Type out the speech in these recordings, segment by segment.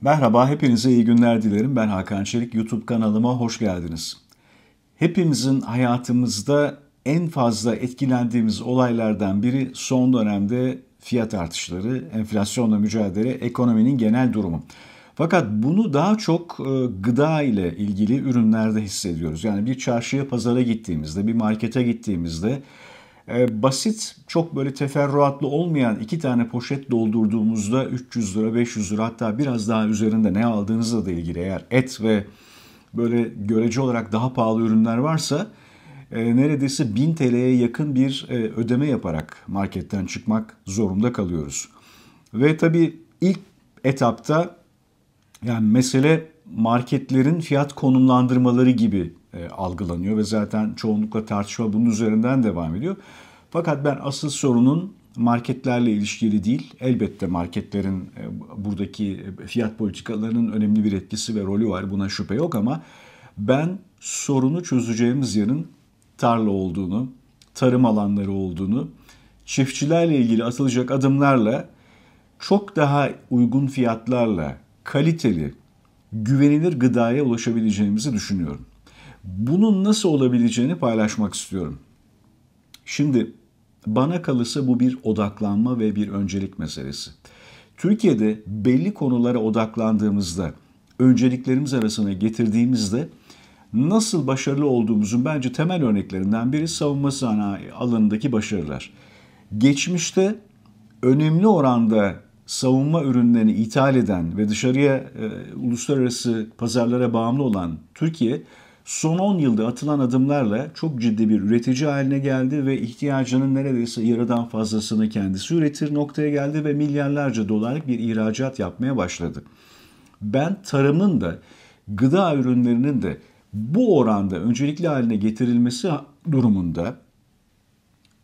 Merhaba, hepinize iyi günler dilerim. Ben Hakan Çelik, YouTube kanalıma hoş geldiniz. Hepimizin hayatımızda en fazla etkilendiğimiz olaylardan biri son dönemde fiyat artışları, enflasyonla mücadele, ekonominin genel durumu. Fakat bunu daha çok e, gıda ile ilgili ürünlerde hissediyoruz. Yani bir çarşıya, pazara gittiğimizde, bir markete gittiğimizde ee, basit, çok böyle teferruatlı olmayan iki tane poşet doldurduğumuzda 300 lira, 500 lira hatta biraz daha üzerinde ne aldığınızla da ilgili eğer et ve böyle görece olarak daha pahalı ürünler varsa e, neredeyse 1000 TL'ye yakın bir e, ödeme yaparak marketten çıkmak zorunda kalıyoruz. Ve tabii ilk etapta yani mesele marketlerin fiyat konumlandırmaları gibi e, algılanıyor ve zaten çoğunlukla tartışma bunun üzerinden devam ediyor. Fakat ben asıl sorunun marketlerle ilişkili değil. Elbette marketlerin e, buradaki e, fiyat politikalarının önemli bir etkisi ve rolü var. Buna şüphe yok ama ben sorunu çözeceğimiz yerin tarla olduğunu, tarım alanları olduğunu, çiftçilerle ilgili atılacak adımlarla çok daha uygun fiyatlarla kaliteli güvenilir gıdaya ulaşabileceğimizi düşünüyorum. Bunun nasıl olabileceğini paylaşmak istiyorum. Şimdi bana kalırsa bu bir odaklanma ve bir öncelik meselesi. Türkiye'de belli konulara odaklandığımızda, önceliklerimiz arasına getirdiğimizde nasıl başarılı olduğumuzun bence temel örneklerinden biri savunma sanayi alanındaki başarılar. Geçmişte önemli oranda savunma ürünlerini ithal eden ve dışarıya e, uluslararası pazarlara bağımlı olan Türkiye son 10 yılda atılan adımlarla çok ciddi bir üretici haline geldi ve ihtiyacının neredeyse yarıdan fazlasını kendisi üretir noktaya geldi ve milyarlarca dolarlık bir ihracat yapmaya başladı. Ben tarımın da gıda ürünlerinin de bu oranda öncelikli haline getirilmesi durumunda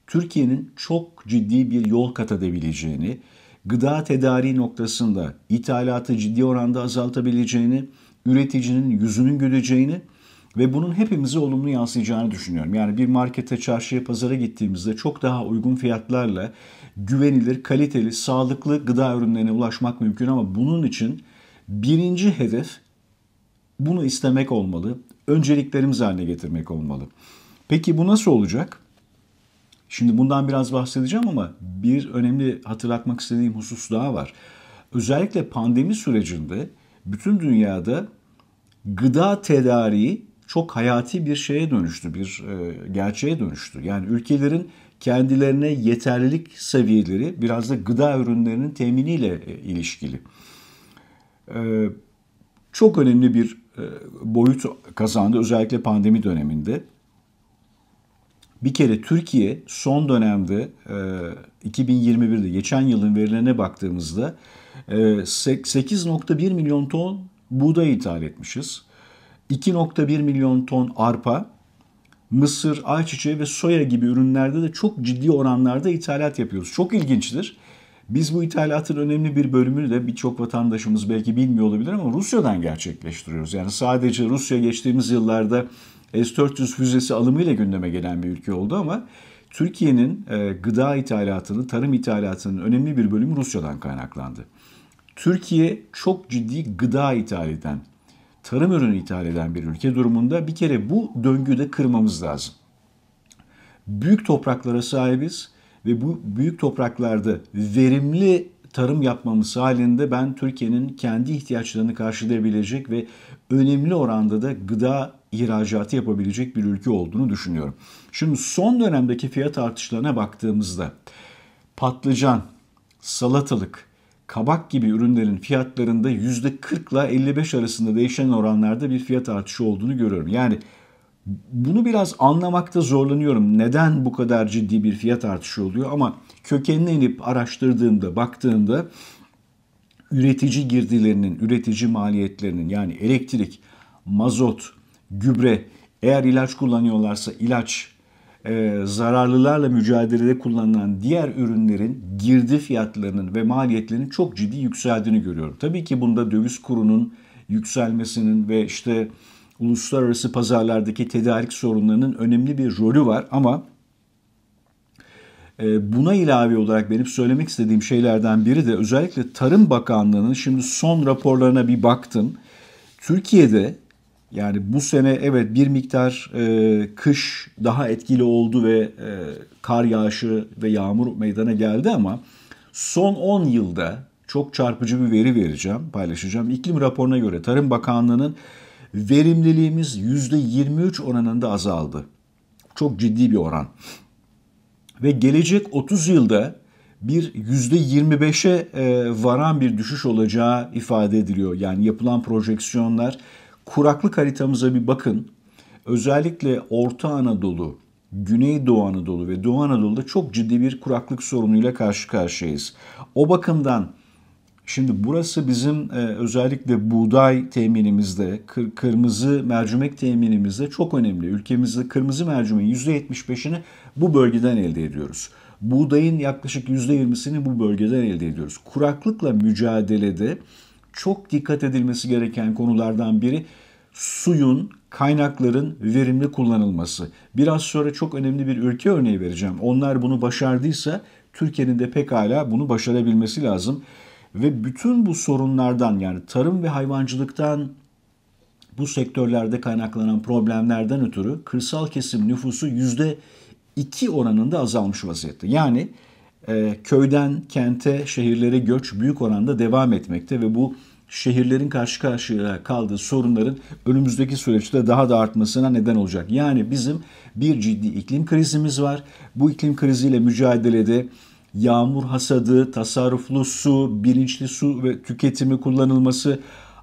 Türkiye'nin çok ciddi bir yol kat edebileceğini, gıda tedariği noktasında ithalatı ciddi oranda azaltabileceğini, üreticinin yüzünün güleceğini ve bunun hepimizi olumlu yansıyacağını düşünüyorum. Yani bir markete, çarşıya, pazara gittiğimizde çok daha uygun fiyatlarla güvenilir, kaliteli, sağlıklı gıda ürünlerine ulaşmak mümkün ama bunun için birinci hedef bunu istemek olmalı. Önceliklerimiz haline getirmek olmalı. Peki bu nasıl olacak? Şimdi bundan biraz bahsedeceğim ama bir önemli hatırlatmak istediğim husus daha var. Özellikle pandemi sürecinde bütün dünyada gıda tedariği çok hayati bir şeye dönüştü, bir e, gerçeğe dönüştü. Yani ülkelerin kendilerine yeterlilik seviyeleri biraz da gıda ürünlerinin teminiyle e, ilişkili. E, çok önemli bir e, boyut kazandı özellikle pandemi döneminde. Bir kere Türkiye son dönemde e, 2021'de geçen yılın verilerine baktığımızda 8.1 e, milyon ton buğday ithal etmişiz. 2.1 milyon ton arpa, mısır, ayçiçeği ve soya gibi ürünlerde de çok ciddi oranlarda ithalat yapıyoruz. Çok ilginçtir. Biz bu ithalatın önemli bir bölümünü de birçok vatandaşımız belki bilmiyor olabilir ama Rusya'dan gerçekleştiriyoruz. Yani sadece Rusya geçtiğimiz yıllarda S-400 füzesi alımıyla gündeme gelen bir ülke oldu ama Türkiye'nin e, gıda ithalatını, tarım ithalatının önemli bir bölümü Rusya'dan kaynaklandı. Türkiye çok ciddi gıda ithal eden, tarım ürünü ithal eden bir ülke durumunda bir kere bu döngüyü de kırmamız lazım. Büyük topraklara sahibiz ve bu büyük topraklarda verimli tarım yapmamız halinde ben Türkiye'nin kendi ihtiyaçlarını karşılayabilecek ve önemli oranda da gıda ihracatı yapabilecek bir ülke olduğunu düşünüyorum. Şimdi son dönemdeki fiyat artışlarına baktığımızda patlıcan, salatalık, kabak gibi ürünlerin fiyatlarında %40 ile 55 arasında değişen oranlarda bir fiyat artışı olduğunu görüyorum. Yani bunu biraz anlamakta zorlanıyorum. Neden bu kadar ciddi bir fiyat artışı oluyor ama kökenine inip araştırdığımda, baktığımda üretici girdilerinin, üretici maliyetlerinin yani elektrik, mazot, gübre, eğer ilaç kullanıyorlarsa ilaç, e, zararlılarla mücadelede kullanılan diğer ürünlerin girdi fiyatlarının ve maliyetlerinin çok ciddi yükseldiğini görüyorum. Tabii ki bunda döviz kurunun yükselmesinin ve işte uluslararası pazarlardaki tedarik sorunlarının önemli bir rolü var ama e, Buna ilave olarak benim söylemek istediğim şeylerden biri de özellikle Tarım Bakanlığı'nın şimdi son raporlarına bir baktım. Türkiye'de yani bu sene evet bir miktar e, kış daha etkili oldu ve e, kar yağışı ve yağmur meydana geldi ama son 10 yılda çok çarpıcı bir veri vereceğim, paylaşacağım. İklim raporuna göre Tarım Bakanlığı'nın verimliliğimiz %23 oranında azaldı. Çok ciddi bir oran. Ve gelecek 30 yılda bir %25'e e, varan bir düşüş olacağı ifade ediliyor. Yani yapılan projeksiyonlar kuraklık haritamıza bir bakın. Özellikle Orta Anadolu, Güneydoğu Anadolu ve Doğu Anadolu'da çok ciddi bir kuraklık sorunuyla karşı karşıyayız. O bakımdan şimdi burası bizim e, özellikle buğday teminimizde, kır, kırmızı mercimek teminimizde çok önemli. Ülkemizde kırmızı mercimeğin %75'ini bu bölgeden elde ediyoruz. Buğdayın yaklaşık %20'sini bu bölgeden elde ediyoruz. Kuraklıkla mücadelede çok dikkat edilmesi gereken konulardan biri suyun, kaynakların verimli kullanılması. Biraz sonra çok önemli bir ülke örneği vereceğim. Onlar bunu başardıysa Türkiye'nin de pekala bunu başarabilmesi lazım. Ve bütün bu sorunlardan yani tarım ve hayvancılıktan bu sektörlerde kaynaklanan problemlerden ötürü kırsal kesim nüfusu %2 oranında azalmış vaziyette. Yani e, köyden kente, şehirlere göç büyük oranda devam etmekte ve bu şehirlerin karşı karşıya kaldığı sorunların önümüzdeki süreçte daha da artmasına neden olacak. Yani bizim bir ciddi iklim krizimiz var. Bu iklim kriziyle mücadelede yağmur hasadı, tasarruflu su, bilinçli su ve tüketimi kullanılması,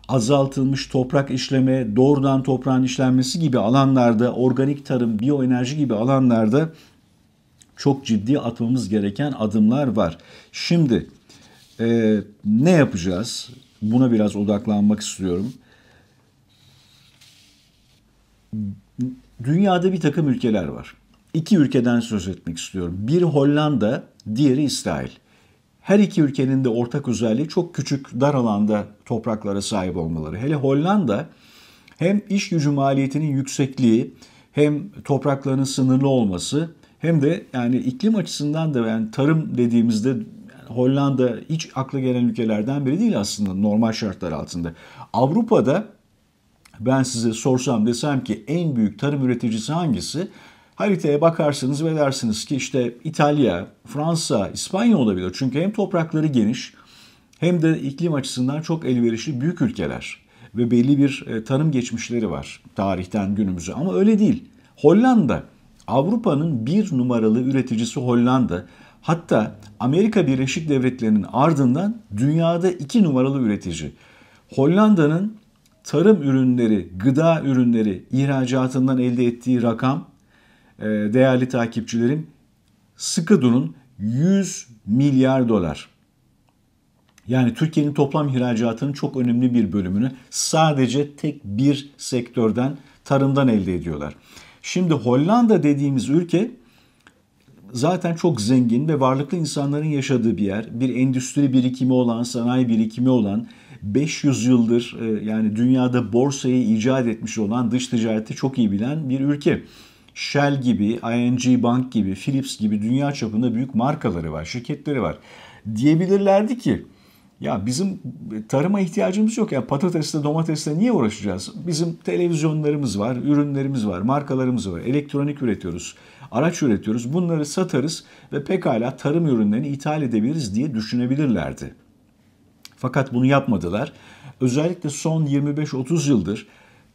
azaltılmış toprak işleme, doğrudan toprağın işlenmesi gibi alanlarda, organik tarım, biyoenerji gibi alanlarda çok ciddi atmamız gereken adımlar var. Şimdi e, ne yapacağız? Buna biraz odaklanmak istiyorum. Dünyada bir takım ülkeler var. İki ülkeden söz etmek istiyorum. Bir Hollanda, diğeri İsrail. Her iki ülkenin de ortak özelliği çok küçük dar alanda topraklara sahip olmaları. Hele Hollanda hem iş gücü maliyetinin yüksekliği hem topraklarının sınırlı olması hem de yani iklim açısından da yani tarım dediğimizde yani Hollanda hiç akla gelen ülkelerden biri değil aslında normal şartlar altında. Avrupa'da ben size sorsam desem ki en büyük tarım üreticisi hangisi? Haritaya bakarsınız ve dersiniz ki işte İtalya, Fransa, İspanya olabilir. Çünkü hem toprakları geniş hem de iklim açısından çok elverişli büyük ülkeler ve belli bir e, tarım geçmişleri var tarihten günümüze ama öyle değil. Hollanda Avrupa'nın bir numaralı üreticisi Hollanda hatta Amerika Birleşik Devletleri'nin ardından dünyada iki numaralı üretici. Hollanda'nın tarım ürünleri, gıda ürünleri ihracatından elde ettiği rakam e, değerli takipçilerim sıkı durun 100 milyar dolar. Yani Türkiye'nin toplam ihracatının çok önemli bir bölümünü sadece tek bir sektörden, tarımdan elde ediyorlar. Şimdi Hollanda dediğimiz ülke zaten çok zengin ve varlıklı insanların yaşadığı bir yer. Bir endüstri birikimi olan, sanayi birikimi olan, 500 yıldır e, yani dünyada borsayı icat etmiş olan, dış ticareti çok iyi bilen bir ülke. Shell gibi, ING Bank gibi, Philips gibi dünya çapında büyük markaları var, şirketleri var. Diyebilirlerdi ki ya bizim e, tarıma ihtiyacımız yok. Ya yani patatesle domatesle niye uğraşacağız? Bizim televizyonlarımız var, ürünlerimiz var, markalarımız var. Elektronik üretiyoruz, araç üretiyoruz. Bunları satarız ve pekala tarım ürünlerini ithal edebiliriz diye düşünebilirlerdi. Fakat bunu yapmadılar. Özellikle son 25-30 yıldır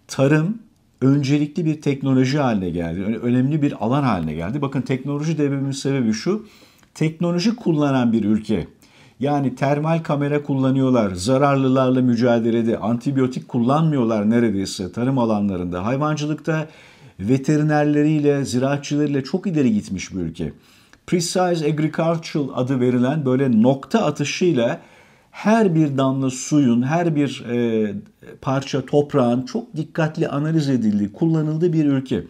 tarım öncelikli bir teknoloji haline geldi. Önemli bir alan haline geldi. Bakın teknoloji dememin sebebi şu. Teknoloji kullanan bir ülke yani termal kamera kullanıyorlar, zararlılarla mücadelede, antibiyotik kullanmıyorlar neredeyse tarım alanlarında, hayvancılıkta veterinerleriyle, ziraatçılarıyla çok ileri gitmiş bir ülke. Precise Agricultural adı verilen böyle nokta atışıyla her bir damla suyun, her bir e, parça toprağın çok dikkatli analiz edildiği, kullanıldığı bir ülke.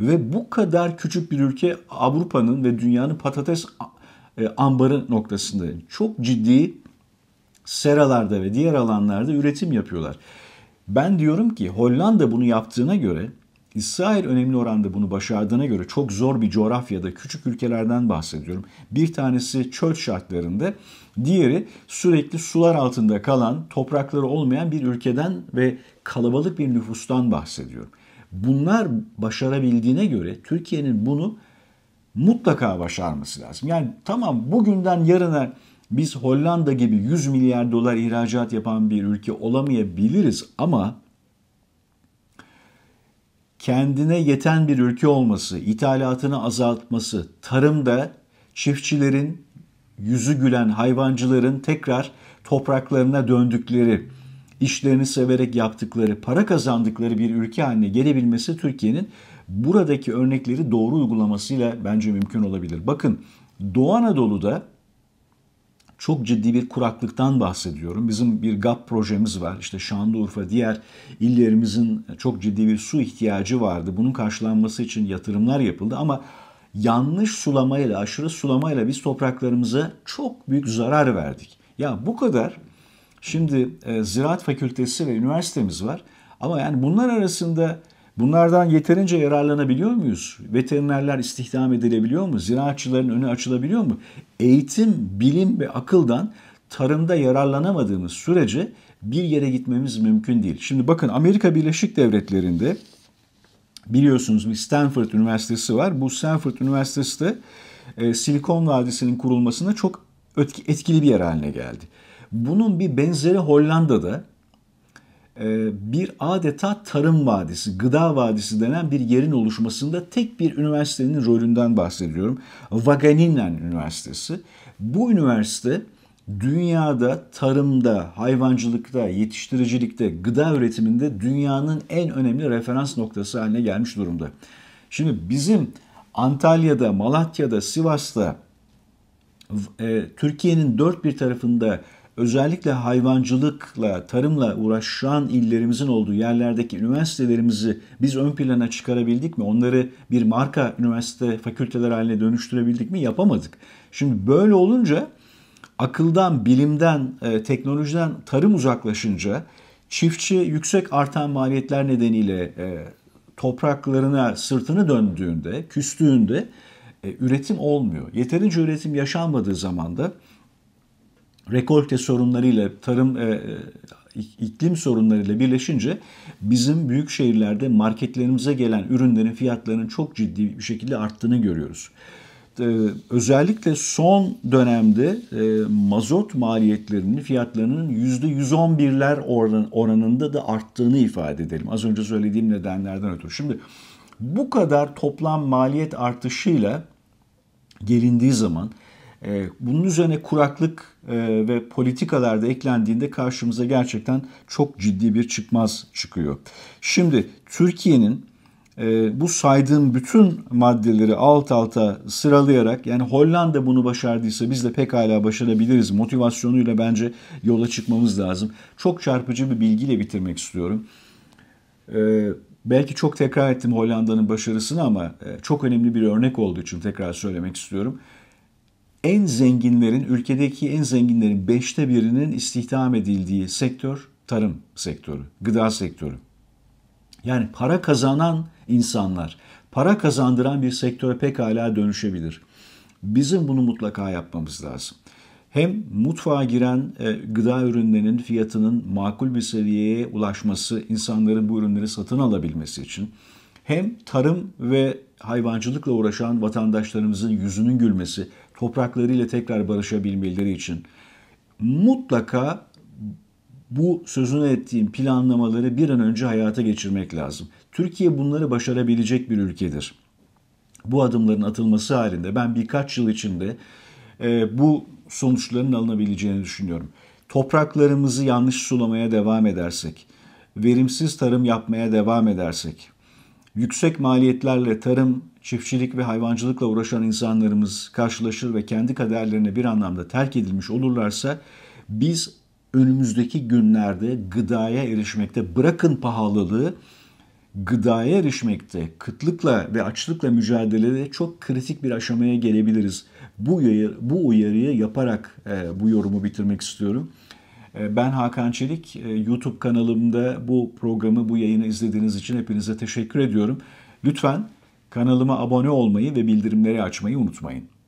Ve bu kadar küçük bir ülke Avrupa'nın ve dünyanın patates e, ambarı noktasında çok ciddi seralarda ve diğer alanlarda üretim yapıyorlar. Ben diyorum ki Hollanda bunu yaptığına göre İsrail önemli oranda bunu başardığına göre çok zor bir coğrafyada küçük ülkelerden bahsediyorum. Bir tanesi çöl şartlarında, diğeri sürekli sular altında kalan, toprakları olmayan bir ülkeden ve kalabalık bir nüfustan bahsediyorum. Bunlar başarabildiğine göre Türkiye'nin bunu mutlaka başarması lazım. Yani tamam bugünden yarına biz Hollanda gibi 100 milyar dolar ihracat yapan bir ülke olamayabiliriz ama kendine yeten bir ülke olması, ithalatını azaltması, tarımda çiftçilerin, yüzü gülen hayvancıların tekrar topraklarına döndükleri, işlerini severek yaptıkları, para kazandıkları bir ülke haline gelebilmesi Türkiye'nin buradaki örnekleri doğru uygulamasıyla bence mümkün olabilir. Bakın Doğu Anadolu'da çok ciddi bir kuraklıktan bahsediyorum. Bizim bir GAP projemiz var. İşte Şanlıurfa, diğer illerimizin çok ciddi bir su ihtiyacı vardı. Bunun karşılanması için yatırımlar yapıldı ama yanlış sulamayla, aşırı sulamayla biz topraklarımıza çok büyük zarar verdik. Ya bu kadar şimdi e, Ziraat Fakültesi ve üniversitemiz var ama yani bunlar arasında Bunlardan yeterince yararlanabiliyor muyuz? Veterinerler istihdam edilebiliyor mu? Ziraatçıların önü açılabiliyor mu? Eğitim, bilim ve akıldan tarımda yararlanamadığımız sürece bir yere gitmemiz mümkün değil. Şimdi bakın Amerika Birleşik Devletleri'nde biliyorsunuz bir Stanford Üniversitesi var. Bu Stanford Üniversitesi de e, Silikon Vadisi'nin kurulmasında çok etkili bir yer haline geldi. Bunun bir benzeri Hollanda'da e, bir adeta tarım vadisi, gıda vadisi denen bir yerin oluşmasında tek bir üniversitenin rolünden bahsediyorum. Wageningen Üniversitesi. Bu üniversite dünyada tarımda, hayvancılıkta, yetiştiricilikte, gıda üretiminde dünyanın en önemli referans noktası haline gelmiş durumda. Şimdi bizim Antalya'da, Malatya'da, Sivas'ta, e, Türkiye'nin dört bir tarafında özellikle hayvancılıkla, tarımla uğraşan illerimizin olduğu yerlerdeki üniversitelerimizi biz ön plana çıkarabildik mi? Onları bir marka üniversite fakülteler haline dönüştürebildik mi? Yapamadık. Şimdi böyle olunca akıldan, bilimden, e, teknolojiden tarım uzaklaşınca çiftçi yüksek artan maliyetler nedeniyle e, topraklarına sırtını döndüğünde, küstüğünde e, üretim olmuyor. Yeterince üretim yaşanmadığı zaman da rekolte sorunlarıyla, tarım e, e, iklim sorunlarıyla birleşince bizim büyük şehirlerde marketlerimize gelen ürünlerin fiyatlarının çok ciddi bir şekilde arttığını görüyoruz. Ee, özellikle son dönemde e, mazot maliyetlerinin fiyatlarının %111'ler oran, oranında da arttığını ifade edelim. Az önce söylediğim nedenlerden ötürü. Şimdi bu kadar toplam maliyet artışıyla gelindiği zaman ee, bunun üzerine kuraklık e, ve politikalar da eklendiğinde karşımıza gerçekten çok ciddi bir çıkmaz çıkıyor. Şimdi Türkiye'nin e, bu saydığım bütün maddeleri alt alta sıralayarak yani Hollanda bunu başardıysa biz de pekala başarabiliriz motivasyonuyla bence yola çıkmamız lazım. Çok çarpıcı bir bilgiyle bitirmek istiyorum. E, belki çok tekrar ettim Hollanda'nın başarısını ama çok önemli bir örnek olduğu için tekrar söylemek istiyorum en zenginlerin, ülkedeki en zenginlerin beşte birinin istihdam edildiği sektör tarım sektörü, gıda sektörü. Yani para kazanan insanlar, para kazandıran bir sektöre pekala dönüşebilir. Bizim bunu mutlaka yapmamız lazım. Hem mutfağa giren e, gıda ürünlerinin fiyatının makul bir seviyeye ulaşması, insanların bu ürünleri satın alabilmesi için hem tarım ve hayvancılıkla uğraşan vatandaşlarımızın yüzünün gülmesi, topraklarıyla tekrar barışabilmeleri için mutlaka bu sözünü ettiğim planlamaları bir an önce hayata geçirmek lazım. Türkiye bunları başarabilecek bir ülkedir. Bu adımların atılması halinde ben birkaç yıl içinde e, bu sonuçların alınabileceğini düşünüyorum. Topraklarımızı yanlış sulamaya devam edersek, verimsiz tarım yapmaya devam edersek, yüksek maliyetlerle tarım, çiftçilik ve hayvancılıkla uğraşan insanlarımız karşılaşır ve kendi kaderlerine bir anlamda terk edilmiş olurlarsa biz önümüzdeki günlerde gıdaya erişmekte bırakın pahalılığı gıdaya erişmekte kıtlıkla ve açlıkla mücadelede çok kritik bir aşamaya gelebiliriz. Bu bu uyarıyı yaparak e, bu yorumu bitirmek istiyorum. Ee, ben Hakan Çelik. E, YouTube kanalımda bu programı, bu yayını izlediğiniz için hepinize teşekkür ediyorum. Lütfen kanalıma abone olmayı ve bildirimleri açmayı unutmayın.